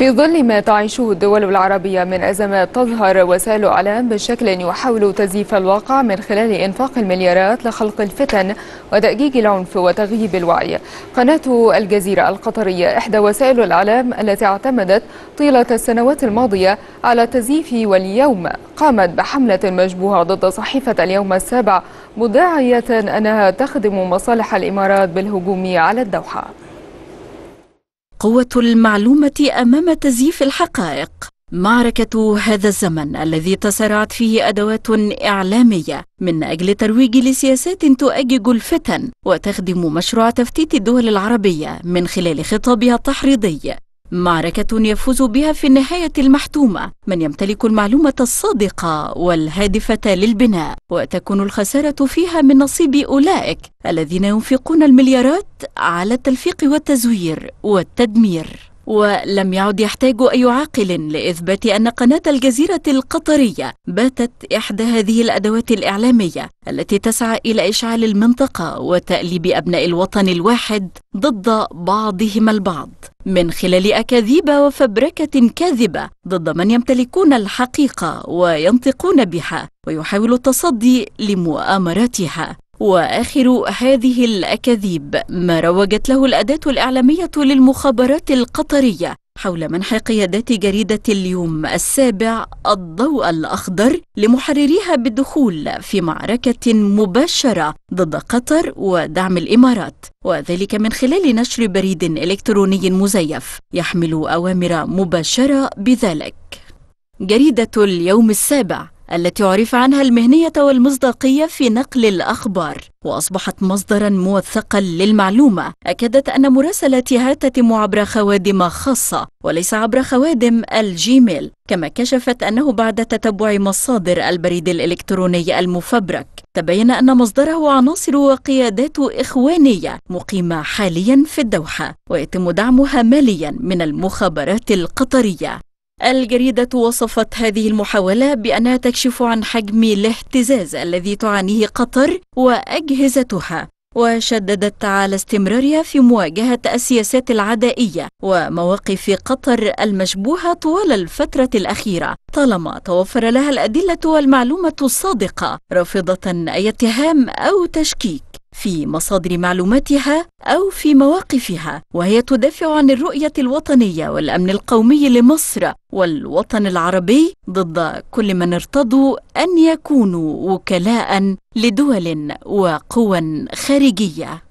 في ظل ما تعيشه الدول العربية من أزمات تظهر وسائل الإعلام بشكل يحاول تزييف الواقع من خلال إنفاق المليارات لخلق الفتن وتأجيج العنف وتغييب الوعي قناة الجزيرة القطرية إحدى وسائل الإعلام التي اعتمدت طيلة السنوات الماضية على تزييف واليوم قامت بحملة مشبوهة ضد صحيفة اليوم السابع مدعية أنها تخدم مصالح الإمارات بالهجوم على الدوحة قوة المعلومة أمام تزييف الحقائق معركة هذا الزمن الذي تسارعت فيه أدوات إعلامية من أجل ترويج لسياسات تؤجج الفتن وتخدم مشروع تفتيت الدول العربية من خلال خطابها التحريضي معركة يفوز بها في النهاية المحتومة من يمتلك المعلومة الصادقة والهادفة للبناء وتكون الخسارة فيها من نصيب أولئك الذين ينفقون المليارات على التلفيق والتزوير والتدمير ولم يعد يحتاج أي عاقل لإثبات أن قناة الجزيرة القطرية باتت إحدى هذه الأدوات الإعلامية التي تسعى إلى إشعال المنطقة وتأليب أبناء الوطن الواحد ضد بعضهم البعض من خلال أكاذيب وفبركة كاذبة ضد من يمتلكون الحقيقة وينطقون بها ويحاول التصدي لمؤامراتها وآخر هذه الأكاذيب ما روجت له الأداة الإعلامية للمخابرات القطرية حول منح قيادات جريدة اليوم السابع الضوء الأخضر لمحرريها بالدخول في معركة مباشرة ضد قطر ودعم الإمارات وذلك من خلال نشر بريد إلكتروني مزيف يحمل أوامر مباشرة بذلك جريدة اليوم السابع التي عرف عنها المهنية والمصداقية في نقل الأخبار وأصبحت مصدرا موثقا للمعلومة أكدت أن مراسلاتها تتم عبر خوادم خاصة وليس عبر خوادم الجيميل كما كشفت أنه بعد تتبع مصادر البريد الإلكتروني المفبرك تبين أن مصدره عناصر وقيادات إخوانية مقيمة حاليا في الدوحة ويتم دعمها ماليا من المخابرات القطرية الجريدة وصفت هذه المحاولة بأنها تكشف عن حجم الاهتزاز الذي تعانيه قطر وأجهزتها وشددت على استمرارها في مواجهة السياسات العدائية ومواقف قطر المشبوهة طوال الفترة الأخيرة طالما توفر لها الأدلة والمعلومة الصادقة رافضة أي اتهام أو تشكيك في مصادر معلوماتها أو في مواقفها وهي تدافع عن الرؤية الوطنية والأمن القومي لمصر والوطن العربي ضد كل من ارتضوا أن يكونوا وكلاء لدول وقوى خارجية